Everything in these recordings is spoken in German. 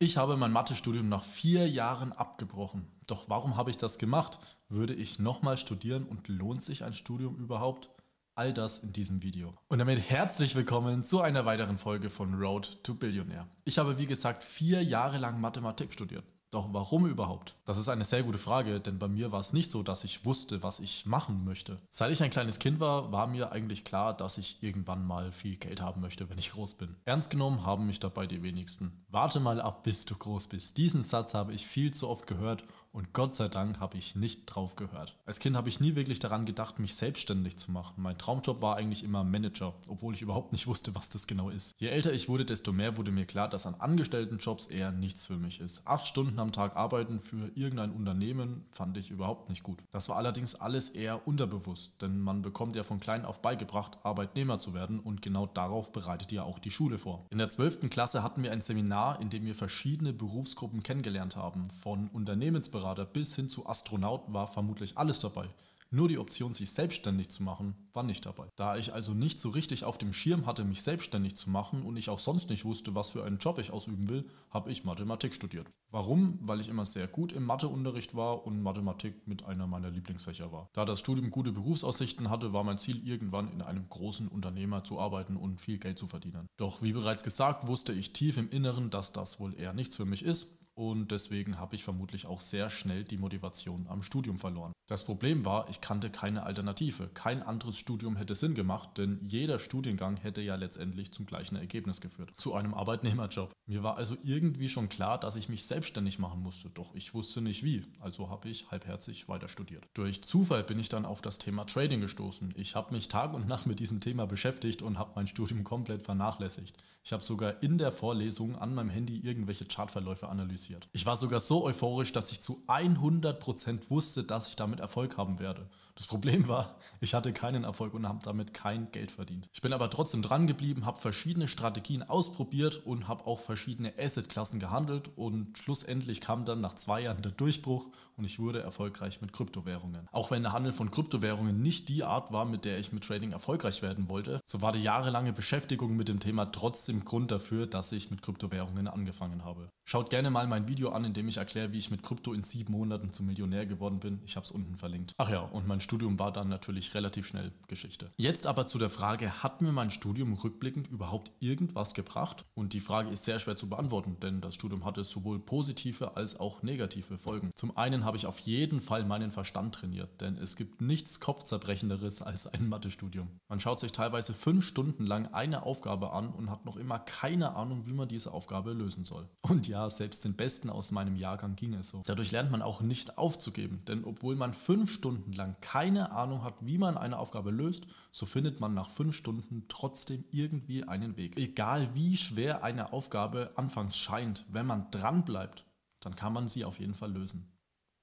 Ich habe mein Mathestudium nach vier Jahren abgebrochen. Doch warum habe ich das gemacht? Würde ich nochmal studieren und lohnt sich ein Studium überhaupt? All das in diesem Video. Und damit herzlich willkommen zu einer weiteren Folge von Road to Billionaire. Ich habe wie gesagt vier Jahre lang Mathematik studiert. Doch warum überhaupt? Das ist eine sehr gute Frage, denn bei mir war es nicht so, dass ich wusste, was ich machen möchte. Seit ich ein kleines Kind war, war mir eigentlich klar, dass ich irgendwann mal viel Geld haben möchte, wenn ich groß bin. Ernst genommen haben mich dabei die wenigsten. Warte mal ab, bis du groß bist. Diesen Satz habe ich viel zu oft gehört und Gott sei Dank habe ich nicht drauf gehört. Als Kind habe ich nie wirklich daran gedacht, mich selbstständig zu machen. Mein Traumjob war eigentlich immer Manager, obwohl ich überhaupt nicht wusste, was das genau ist. Je älter ich wurde, desto mehr wurde mir klar, dass an angestellten Jobs eher nichts für mich ist. Acht Stunden am Tag arbeiten für irgendein Unternehmen fand ich überhaupt nicht gut. Das war allerdings alles eher unterbewusst, denn man bekommt ja von klein auf beigebracht, Arbeitnehmer zu werden und genau darauf bereitet ja auch die Schule vor. In der 12. Klasse hatten wir ein Seminar, in dem wir verschiedene Berufsgruppen kennengelernt haben, von Unternehmensbereich Steuerberater bis hin zu Astronauten war vermutlich alles dabei. Nur die Option, sich selbstständig zu machen, war nicht dabei. Da ich also nicht so richtig auf dem Schirm hatte, mich selbstständig zu machen und ich auch sonst nicht wusste, was für einen Job ich ausüben will, habe ich Mathematik studiert. Warum? Weil ich immer sehr gut im Matheunterricht war und Mathematik mit einer meiner Lieblingsfächer war. Da das Studium gute Berufsaussichten hatte, war mein Ziel, irgendwann in einem großen Unternehmer zu arbeiten und viel Geld zu verdienen. Doch wie bereits gesagt, wusste ich tief im Inneren, dass das wohl eher nichts für mich ist und deswegen habe ich vermutlich auch sehr schnell die Motivation am Studium verloren. Das Problem war, ich kannte keine Alternative. Kein anderes Studium hätte Sinn gemacht, denn jeder Studiengang hätte ja letztendlich zum gleichen Ergebnis geführt, zu einem Arbeitnehmerjob. Mir war also irgendwie schon klar, dass ich mich selbstständig machen musste, doch ich wusste nicht wie, also habe ich halbherzig weiter studiert. Durch Zufall bin ich dann auf das Thema Trading gestoßen. Ich habe mich Tag und Nacht mit diesem Thema beschäftigt und habe mein Studium komplett vernachlässigt. Ich habe sogar in der Vorlesung an meinem Handy irgendwelche Chartverläufe analysiert passiert. Ich war sogar so euphorisch, dass ich zu 100% wusste, dass ich damit Erfolg haben werde. Das Problem war, ich hatte keinen Erfolg und habe damit kein Geld verdient. Ich bin aber trotzdem dran geblieben, habe verschiedene Strategien ausprobiert und habe auch verschiedene Assetklassen gehandelt und schlussendlich kam dann nach zwei Jahren der Durchbruch und ich wurde erfolgreich mit Kryptowährungen. Auch wenn der Handel von Kryptowährungen nicht die Art war, mit der ich mit Trading erfolgreich werden wollte, so war die jahrelange Beschäftigung mit dem Thema trotzdem Grund dafür, dass ich mit Kryptowährungen angefangen habe. Schaut gerne mal mein mein Video an, in dem ich erkläre, wie ich mit Krypto in sieben Monaten zum Millionär geworden bin. Ich habe es unten verlinkt. Ach ja, und mein Studium war dann natürlich relativ schnell Geschichte. Jetzt aber zu der Frage, hat mir mein Studium rückblickend überhaupt irgendwas gebracht? Und die Frage ist sehr schwer zu beantworten, denn das Studium hatte sowohl positive als auch negative Folgen. Zum einen habe ich auf jeden Fall meinen Verstand trainiert, denn es gibt nichts Kopfzerbrechenderes als ein Mathestudium. Man schaut sich teilweise fünf Stunden lang eine Aufgabe an und hat noch immer keine Ahnung, wie man diese Aufgabe lösen soll. Und ja, selbst den besten Besten aus meinem Jahrgang ging es so. Dadurch lernt man auch nicht aufzugeben, denn obwohl man fünf Stunden lang keine Ahnung hat, wie man eine Aufgabe löst, so findet man nach fünf Stunden trotzdem irgendwie einen Weg. Egal wie schwer eine Aufgabe anfangs scheint, wenn man dran bleibt, dann kann man sie auf jeden Fall lösen.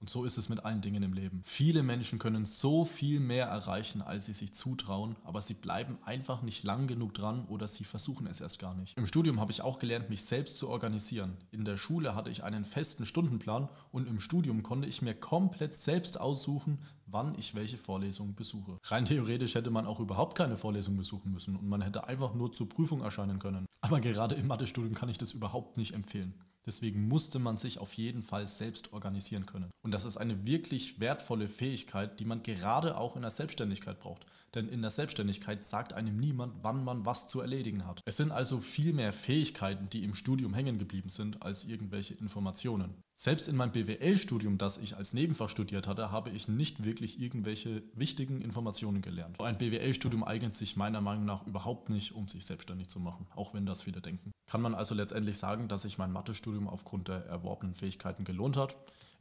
Und so ist es mit allen Dingen im Leben. Viele Menschen können so viel mehr erreichen, als sie sich zutrauen, aber sie bleiben einfach nicht lang genug dran oder sie versuchen es erst gar nicht. Im Studium habe ich auch gelernt, mich selbst zu organisieren. In der Schule hatte ich einen festen Stundenplan und im Studium konnte ich mir komplett selbst aussuchen, wann ich welche Vorlesung besuche. Rein theoretisch hätte man auch überhaupt keine Vorlesung besuchen müssen und man hätte einfach nur zur Prüfung erscheinen können. Aber gerade im Mathestudium kann ich das überhaupt nicht empfehlen. Deswegen musste man sich auf jeden Fall selbst organisieren können. Und das ist eine wirklich wertvolle Fähigkeit, die man gerade auch in der Selbstständigkeit braucht. Denn in der Selbstständigkeit sagt einem niemand, wann man was zu erledigen hat. Es sind also viel mehr Fähigkeiten, die im Studium hängen geblieben sind, als irgendwelche Informationen. Selbst in meinem BWL-Studium, das ich als Nebenfach studiert hatte, habe ich nicht wirklich irgendwelche wichtigen Informationen gelernt. Ein BWL-Studium eignet sich meiner Meinung nach überhaupt nicht, um sich selbstständig zu machen, auch wenn das viele denken. Kann man also letztendlich sagen, dass ich mein Mathe-Studium Studium aufgrund der erworbenen Fähigkeiten gelohnt hat?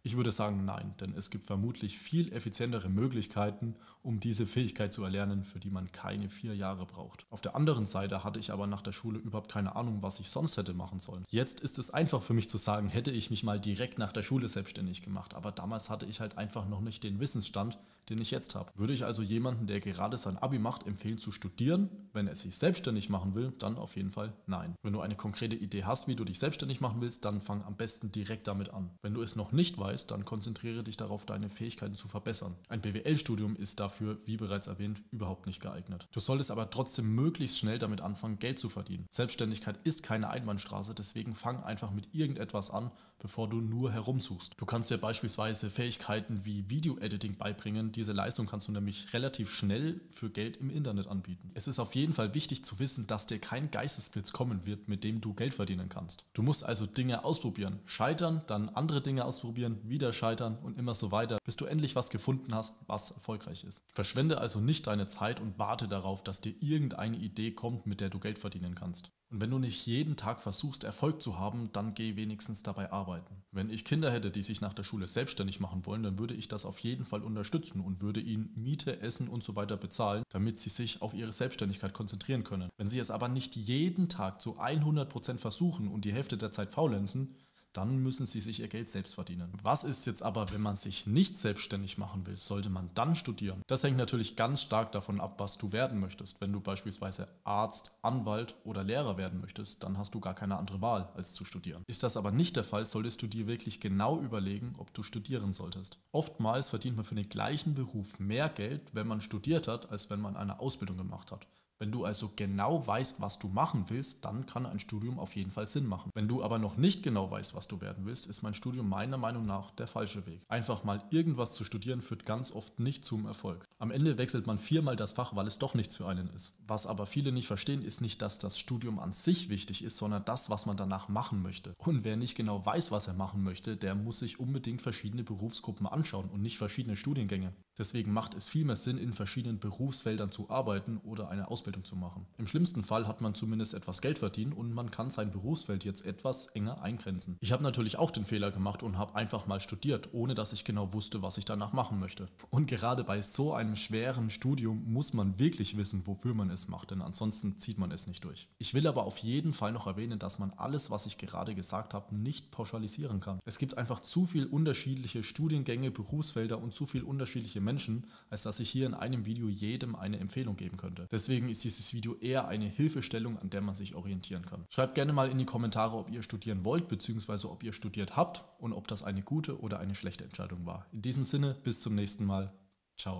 Ich würde sagen nein, denn es gibt vermutlich viel effizientere Möglichkeiten, um diese Fähigkeit zu erlernen, für die man keine vier Jahre braucht. Auf der anderen Seite hatte ich aber nach der Schule überhaupt keine Ahnung, was ich sonst hätte machen sollen. Jetzt ist es einfach für mich zu sagen, hätte ich mich mal direkt nach der Schule selbstständig gemacht, aber damals hatte ich halt einfach noch nicht den Wissensstand, den ich jetzt habe. Würde ich also jemanden, der gerade sein Abi macht, empfehlen zu studieren? Wenn er sich selbstständig machen will, dann auf jeden Fall nein. Wenn du eine konkrete Idee hast, wie du dich selbstständig machen willst, dann fang am besten direkt damit an. Wenn du es noch nicht weißt, dann konzentriere dich darauf, deine Fähigkeiten zu verbessern. Ein BWL-Studium ist dafür, wie bereits erwähnt, überhaupt nicht geeignet. Du solltest aber trotzdem möglichst schnell damit anfangen, Geld zu verdienen. Selbstständigkeit ist keine Einbahnstraße, deswegen fang einfach mit irgendetwas an bevor du nur herumsuchst. Du kannst dir beispielsweise Fähigkeiten wie Video-Editing beibringen. Diese Leistung kannst du nämlich relativ schnell für Geld im Internet anbieten. Es ist auf jeden Fall wichtig zu wissen, dass dir kein Geistesblitz kommen wird, mit dem du Geld verdienen kannst. Du musst also Dinge ausprobieren, scheitern, dann andere Dinge ausprobieren, wieder scheitern und immer so weiter, bis du endlich was gefunden hast, was erfolgreich ist. Verschwende also nicht deine Zeit und warte darauf, dass dir irgendeine Idee kommt, mit der du Geld verdienen kannst. Und wenn du nicht jeden Tag versuchst, Erfolg zu haben, dann geh wenigstens dabei arbeiten. Wenn ich Kinder hätte, die sich nach der Schule selbstständig machen wollen, dann würde ich das auf jeden Fall unterstützen und würde ihnen Miete, Essen und so weiter bezahlen, damit sie sich auf ihre Selbstständigkeit konzentrieren können. Wenn sie es aber nicht jeden Tag zu 100% Prozent versuchen und die Hälfte der Zeit faulenzen, dann müssen sie sich ihr Geld selbst verdienen. Was ist jetzt aber, wenn man sich nicht selbstständig machen will? Sollte man dann studieren? Das hängt natürlich ganz stark davon ab, was du werden möchtest. Wenn du beispielsweise Arzt, Anwalt oder Lehrer werden möchtest, dann hast du gar keine andere Wahl, als zu studieren. Ist das aber nicht der Fall, solltest du dir wirklich genau überlegen, ob du studieren solltest. Oftmals verdient man für den gleichen Beruf mehr Geld, wenn man studiert hat, als wenn man eine Ausbildung gemacht hat. Wenn du also genau weißt, was du machen willst, dann kann ein Studium auf jeden Fall Sinn machen. Wenn du aber noch nicht genau weißt, was du werden willst, ist mein Studium meiner Meinung nach der falsche Weg. Einfach mal irgendwas zu studieren führt ganz oft nicht zum Erfolg. Am Ende wechselt man viermal das Fach, weil es doch nichts für einen ist. Was aber viele nicht verstehen, ist nicht, dass das Studium an sich wichtig ist, sondern das, was man danach machen möchte. Und wer nicht genau weiß, was er machen möchte, der muss sich unbedingt verschiedene Berufsgruppen anschauen und nicht verschiedene Studiengänge. Deswegen macht es viel mehr Sinn, in verschiedenen Berufsfeldern zu arbeiten oder eine Ausbildung Ausbildung zu machen. Im schlimmsten Fall hat man zumindest etwas Geld verdient und man kann sein Berufsfeld jetzt etwas enger eingrenzen. Ich habe natürlich auch den Fehler gemacht und habe einfach mal studiert, ohne dass ich genau wusste, was ich danach machen möchte. Und gerade bei so einem schweren Studium muss man wirklich wissen, wofür man es macht, denn ansonsten zieht man es nicht durch. Ich will aber auf jeden Fall noch erwähnen, dass man alles, was ich gerade gesagt habe, nicht pauschalisieren kann. Es gibt einfach zu viel unterschiedliche Studiengänge, Berufsfelder und zu viel unterschiedliche Menschen, als dass ich hier in einem Video jedem eine Empfehlung geben könnte. Deswegen ist dieses Video eher eine Hilfestellung, an der man sich orientieren kann. Schreibt gerne mal in die Kommentare, ob ihr studieren wollt, bzw. ob ihr studiert habt und ob das eine gute oder eine schlechte Entscheidung war. In diesem Sinne, bis zum nächsten Mal.